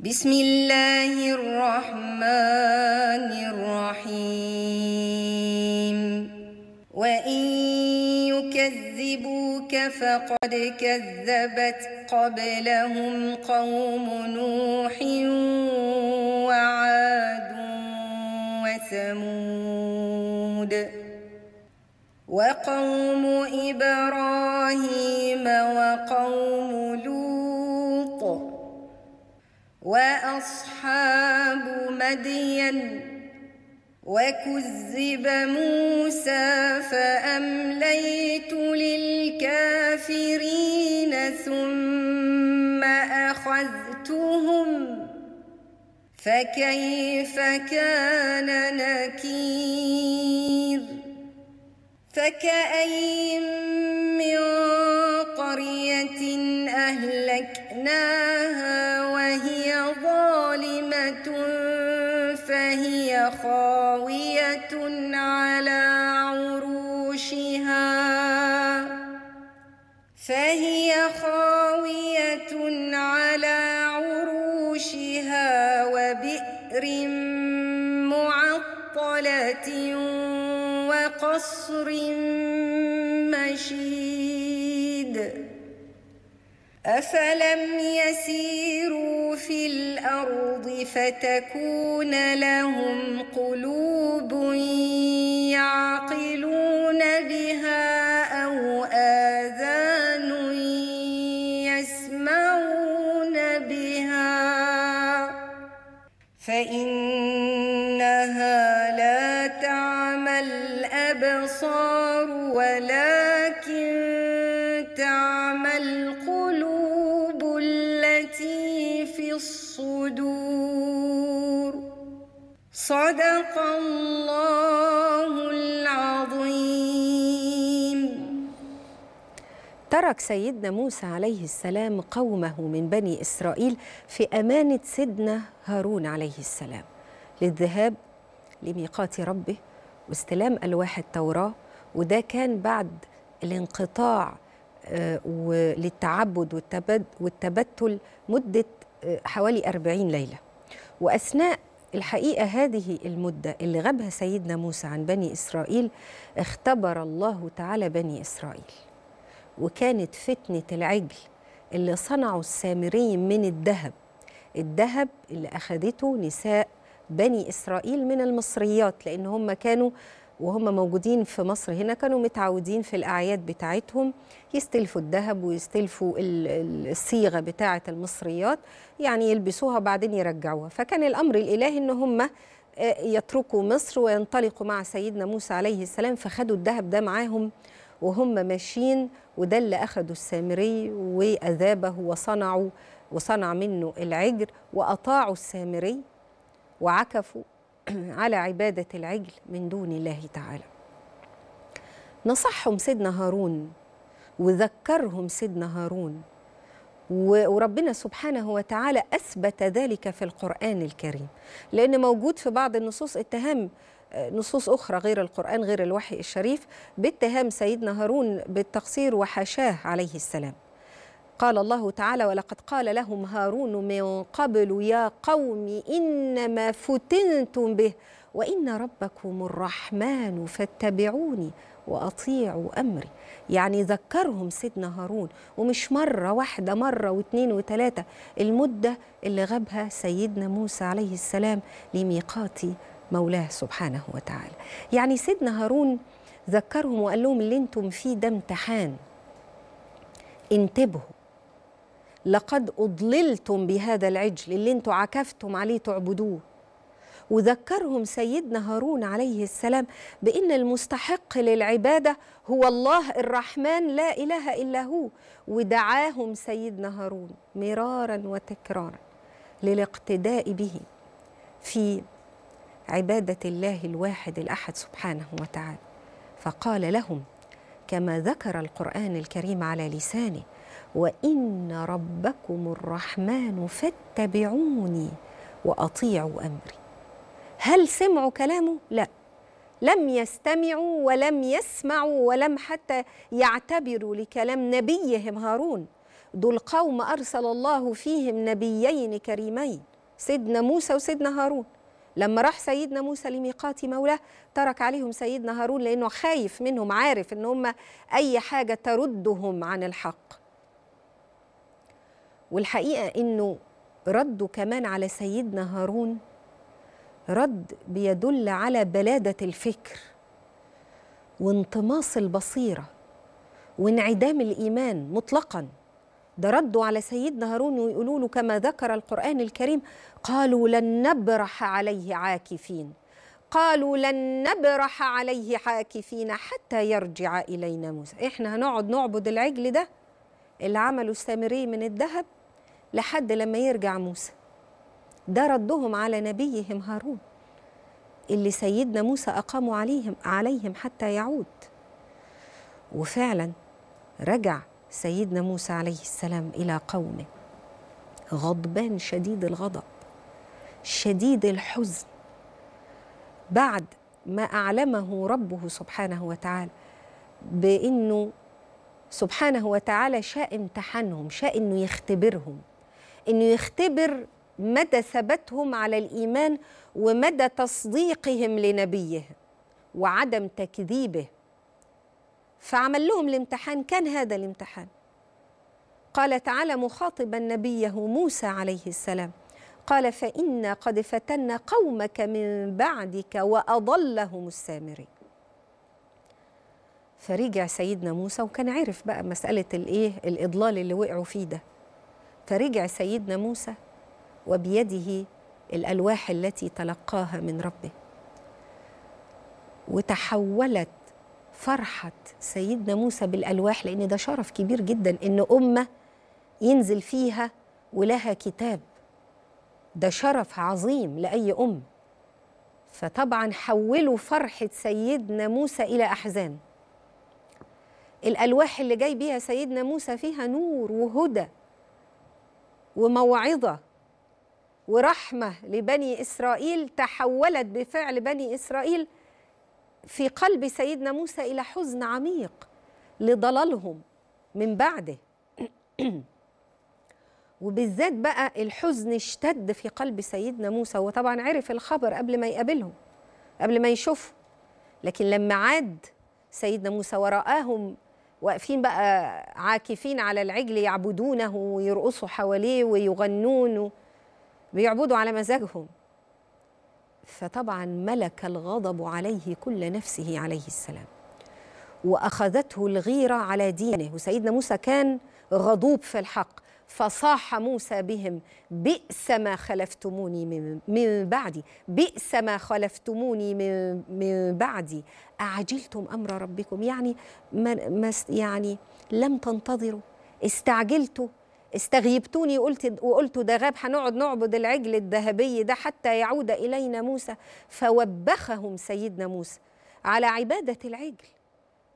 بسم الله الرحمن الرحيم وإن يكذبوك فقد كذبت قبلهم قوم نوح وعاد وثمود وقوم إبراهيم وقوم واصحاب مدين وكذب موسى فامليت للكافرين ثم اخذتهم فكيف كان نكير فكاين من على عروشها فهي خاوية على عروشها وبئر معطلة وقصر مشيد أفلم يسيروا في الأرض فتكون لهم قلوب يعقلون بها أو آذان يسمعون بها فإنها لا تعمى الأبصار ولكن تعمى القلوب الصدور صدق الله العظيم ترك سيدنا موسى عليه السلام قومه من بني إسرائيل في أمانة سيدنا هارون عليه السلام للذهاب لميقات ربه واستلام ألواح التوراة وده كان بعد الانقطاع آه، للتعبد والتبتل مدة حوالي 40 ليلة وأثناء الحقيقة هذه المدة اللي غابها سيدنا موسى عن بني إسرائيل اختبر الله تعالى بني إسرائيل وكانت فتنة العجل اللي صنعه السامريين من الذهب الذهب اللي أخذته نساء بني إسرائيل من المصريات لأن هم كانوا وهم موجودين في مصر هنا كانوا متعودين في الأعياد بتاعتهم يستلفوا الذهب ويستلفوا الصيغة بتاعة المصريات يعني يلبسوها وبعدين يرجعوها فكان الأمر الإلهي إن هم آه، يتركوا مصر وينطلقوا مع سيدنا موسى عليه السلام فخدوا الذهب ده معاهم وهم ماشيين وده اللي أخدوا السامري وأذابه وصنعوا وصنع منه العجر وأطاعوا السامري وعكفوا على عبادة العجل من دون الله تعالى نصحهم سيدنا هارون وذكرهم سيدنا هارون وربنا سبحانه وتعالى أثبت ذلك في القرآن الكريم لأن موجود في بعض النصوص اتهام آه، نصوص أخرى غير القرآن غير الوحي الشريف باتهام سيدنا هارون بالتقصير وحاشاه عليه السلام قال الله تعالى ولقد قال لهم هارون من قبل يا قوم إنما فتنتم به وإن ربكم الرحمن فاتبعوني وأطيعوا أمري يعني ذكرهم سيدنا هارون ومش مرة واحدة مرة واثنين وثلاثة المدة اللي غابها سيدنا موسى عليه السلام لميقات مولاه سبحانه وتعالى يعني سيدنا هارون ذكرهم وقال لهم اللي انتم فيه ده امتحان انتبهوا لقد أضللتم بهذا العجل اللي أنتم عكفتم عليه تعبدوه وذكرهم سيدنا هارون عليه السلام بأن المستحق للعبادة هو الله الرحمن لا إله إلا هو ودعاهم سيدنا هارون مرارا وتكرارا للاقتداء به في عبادة الله الواحد الأحد سبحانه وتعالى فقال لهم كما ذكر القرآن الكريم على لسانه وإن ربكم الرحمن فاتبعوني وأطيعوا أمري هل سمعوا كلامه؟ لا لم يستمعوا ولم يسمعوا ولم حتى يعتبروا لكلام نبيهم هارون دول قوم أرسل الله فيهم نبيين كريمين سيدنا موسى وسيدنا هارون لما راح سيدنا موسى لميقات مولاه ترك عليهم سيدنا هارون لأنه خايف منهم عارف أن هم أي حاجة تردهم عن الحق والحقيقه انه رده كمان على سيدنا هارون رد بيدل على بلاده الفكر وانطماس البصيره وانعدام الايمان مطلقا ده ردوا على سيدنا هارون ويقولوا له كما ذكر القرآن الكريم قالوا لن نبرح عليه عاكفين قالوا لن نبرح عليه عاكفين حتى يرجع إلينا موسى إحنا هنقعد نعبد العجل ده اللي عملوا السامري من الذهب لحد لما يرجع موسى ده ردهم على نبيهم هارون اللي سيدنا موسى أقاموا عليهم عليهم حتى يعود وفعلا رجع سيدنا موسى عليه السلام إلى قومه غضبان شديد الغضب شديد الحزن بعد ما أعلمه ربه سبحانه وتعالى بأنه سبحانه وتعالى شاء امتحانهم شاء انه يختبرهم انه يختبر مدى ثبتهم على الايمان ومدى تصديقهم لنبيه وعدم تكذيبه فعمل لهم الامتحان كان هذا الامتحان قال تعالى مخاطبا نبيه موسى عليه السلام قال فإنا قد فتنا قومك من بعدك وأضلهم السامرين فرجع سيدنا موسى وكان عرف بقى مسألة الإيه الإضلال اللي وقعوا فيه ده فرجع سيدنا موسى وبيده الألواح التي تلقاها من ربه وتحولت فرحة سيدنا موسى بالألواح لأن ده شرف كبير جدا إن أمة ينزل فيها ولها كتاب ده شرف عظيم لأي أم فطبعا حولوا فرحة سيدنا موسى إلى أحزان الألواح اللي جاي بيها سيدنا موسى فيها نور وهدى وموعظة ورحمة لبني إسرائيل تحولت بفعل بني إسرائيل في قلب سيدنا موسى إلى حزن عميق لضلالهم من بعده وبالذات بقى الحزن اشتد في قلب سيدنا موسى هو طبعا عرف الخبر قبل ما يقابلهم قبل ما يشوفه لكن لما عاد سيدنا موسى ورآهم واقفين بقى عاكفين على العجل يعبدونه ويرقصوا حواليه ويغنون بيعبدوا على مزاجهم فطبعا ملك الغضب عليه كل نفسه عليه السلام واخذته الغيره على دينه وسيدنا موسى كان غضوب في الحق فصاح موسى بهم بئس ما خلفتموني من, من بعدي بئس ما خلفتموني من, من بعدي أعجلتم أمر ربكم يعني ما, ما يعني لم تنتظروا استعجلتوا استغيبتوني قلت وقلت ده غاب هنقعد نعبد العجل الذهبي ده حتى يعود إلينا موسى فوبخهم سيدنا موسى على عبادة العجل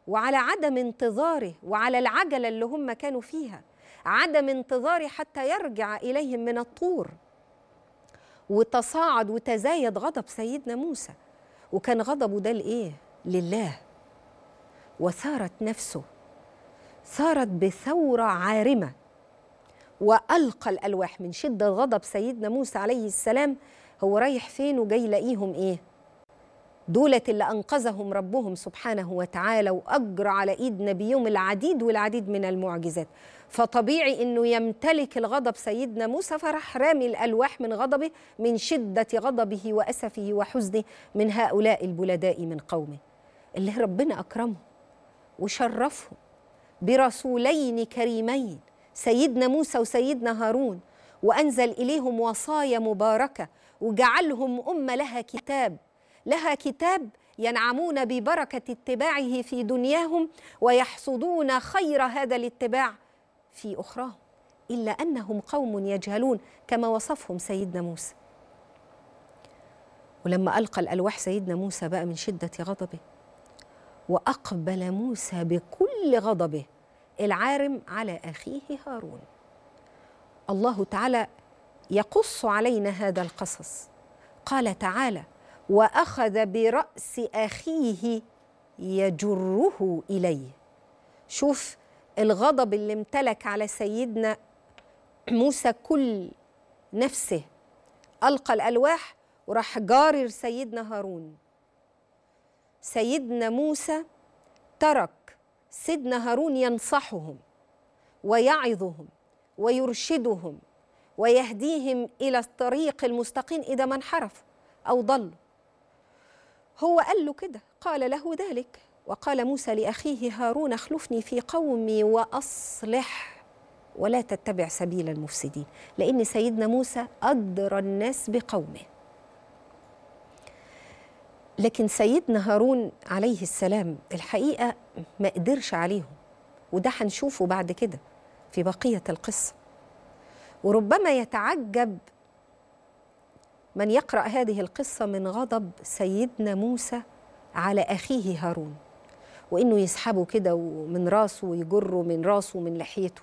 وعلى عدم انتظاره وعلى العجلة اللي هم كانوا فيها عدم انتظاري حتى يرجع إليهم من الطور وتصاعد وتزايد غضب سيدنا موسى وكان غضبه ده لإيه؟ لله وثارت نفسه ثارت بثورة عارمة وألقى الألواح من شدة غضب سيدنا موسى عليه السلام هو رايح فين وجاي يلاقيهم إيه؟ دولة اللي أنقذهم ربهم سبحانه وتعالى وأجرى على إيد نبيهم العديد والعديد من المعجزات فطبيعي أنه يمتلك الغضب سيدنا موسى فرح رامي الألواح من غضبه من شدة غضبه وأسفه وحزنه من هؤلاء البلداء من قومه اللي ربنا أكرمه وشرفه برسولين كريمين سيدنا موسى وسيدنا هارون وأنزل إليهم وصايا مباركة وجعلهم أمة لها كتاب لها كتاب ينعمون ببركه اتباعه في دنياهم ويحصدون خير هذا الاتباع في اخراهم الا انهم قوم يجهلون كما وصفهم سيدنا موسى ولما القى الالواح سيدنا موسى بقى من شده غضبه واقبل موسى بكل غضبه العارم على اخيه هارون الله تعالى يقص علينا هذا القصص قال تعالى واخذ براس اخيه يجره اليه شوف الغضب اللي امتلك على سيدنا موسى كل نفسه القى الالواح وراح جارر سيدنا هارون سيدنا موسى ترك سيدنا هارون ينصحهم ويعظهم ويرشدهم ويهديهم الى الطريق المستقيم اذا ما انحرفوا او ضلوا هو قال له كده قال له ذلك وقال موسى لأخيه هارون اخلفني في قومي وأصلح ولا تتبع سبيل المفسدين لأن سيدنا موسى أدرى الناس بقومه لكن سيدنا هارون عليه السلام الحقيقة ما قدرش عليهم وده هنشوفه بعد كده في بقية القصة وربما يتعجب من يقرأ هذه القصة من غضب سيدنا موسى على أخيه هارون وإنه يسحبه كده من راسه ويجره من راسه ومن لحيته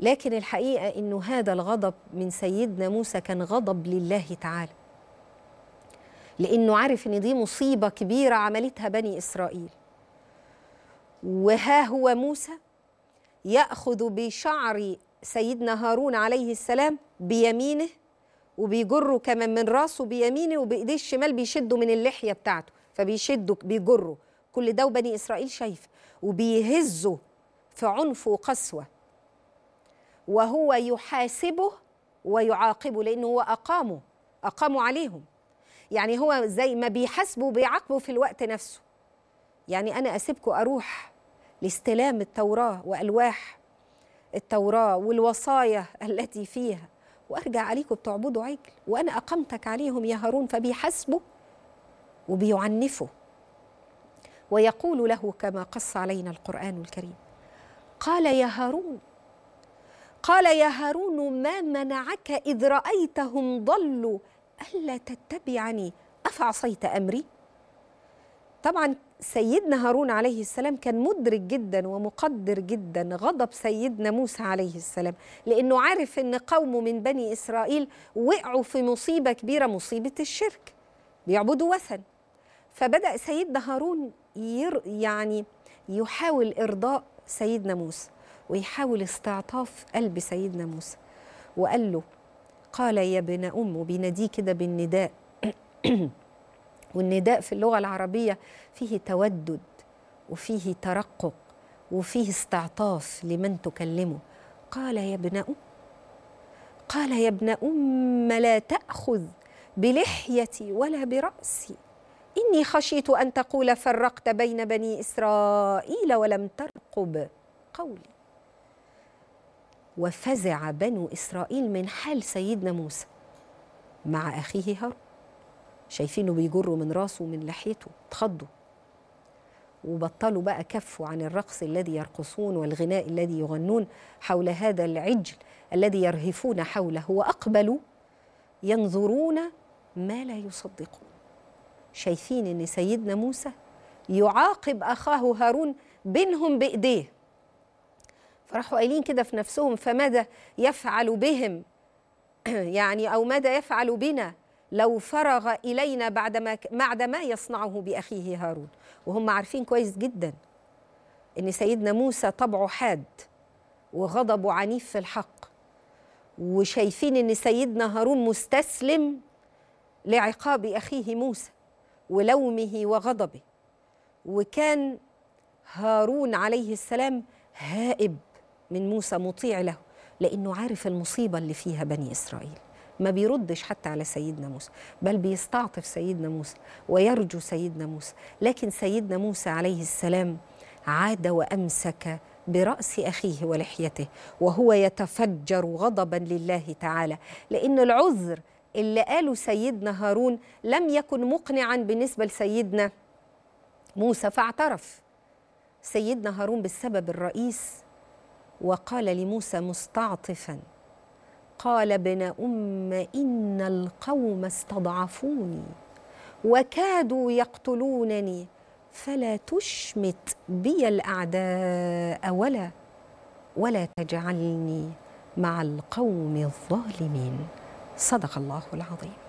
لكن الحقيقة إنه هذا الغضب من سيدنا موسى كان غضب لله تعالى لأنه عارف إن دي مصيبة كبيرة عملتها بني إسرائيل وها هو موسى يأخذ بشعر سيدنا هارون عليه السلام بيمينه وبيجروا كمان من راسه بيمينه وبايديه الشمال بيشدوا من اللحيه بتاعته فبيشدوا بيجروا كل ده وبني اسرائيل شايفه وبيهزوا في عنف وقسوه وهو يحاسبه ويعاقبه لانه هو اقامه اقامه عليهم يعني هو زي ما بيحاسبه وبيعاقبه في الوقت نفسه يعني انا اسيبكم اروح لاستلام التوراه والواح التوراه والوصايا التي فيها وارجع عليكم بتعبدوا عجل وانا اقمتك عليهم يا هارون فبيحاسبه وبيعنفه ويقول له كما قص علينا القران الكريم قال يا هارون قال يا هارون ما منعك اذ رايتهم ضلوا الا تتبعني افعصيت امري طبعا سيدنا هارون عليه السلام كان مدرك جدا ومقدر جدا غضب سيدنا موسى عليه السلام لأنه عارف أن قومه من بني إسرائيل وقعوا في مصيبة كبيرة مصيبة الشرك بيعبدوا وثن فبدأ سيدنا هارون ير يعني يحاول إرضاء سيدنا موسى ويحاول استعطاف قلب سيدنا موسى وقال له قال يا ابن أم بيناديه كده بالنداء والنداء في اللغة العربية فيه تودد وفيه ترقق وفيه استعطاف لمن تكلمه قال يا ابن أم قال يا ابن أم لا تأخذ بلحيتي ولا برأسي إني خشيت أن تقول فرقت بين بني إسرائيل ولم ترقب قولي وفزع بنو إسرائيل من حال سيدنا موسى مع أخيه هارون شايفينه بيجروا من راسه ومن لحيته اتخضوا وبطلوا بقى كفوا عن الرقص الذي يرقصون والغناء الذي يغنون حول هذا العجل الذي يرهفون حوله واقبلوا ينظرون ما لا يصدقون شايفين ان سيدنا موسى يعاقب اخاه هارون بينهم بايديه فراحوا قايلين كده في نفسهم فماذا يفعل بهم يعني او ماذا يفعل بنا لو فرغ إلينا بعد ما, بعد ما يصنعه بأخيه هارون وهم عارفين كويس جدا أن سيدنا موسى طبعه حاد وغضبه عنيف في الحق وشايفين أن سيدنا هارون مستسلم لعقاب أخيه موسى ولومه وغضبه وكان هارون عليه السلام هائب من موسى مطيع له لأنه عارف المصيبة اللي فيها بني إسرائيل ما بيردش حتى على سيدنا موسى بل بيستعطف سيدنا موسى ويرجو سيدنا موسى لكن سيدنا موسى عليه السلام عاد وامسك براس اخيه ولحيته وهو يتفجر غضبا لله تعالى لان العذر اللي قاله سيدنا هارون لم يكن مقنعا بالنسبه لسيدنا موسى فاعترف سيدنا هارون بالسبب الرئيس وقال لموسى مستعطفا قال ابن أم إن القوم استضعفوني وكادوا يقتلونني فلا تشمت بي الأعداء ولا ولا تجعلني مع القوم الظالمين صدق الله العظيم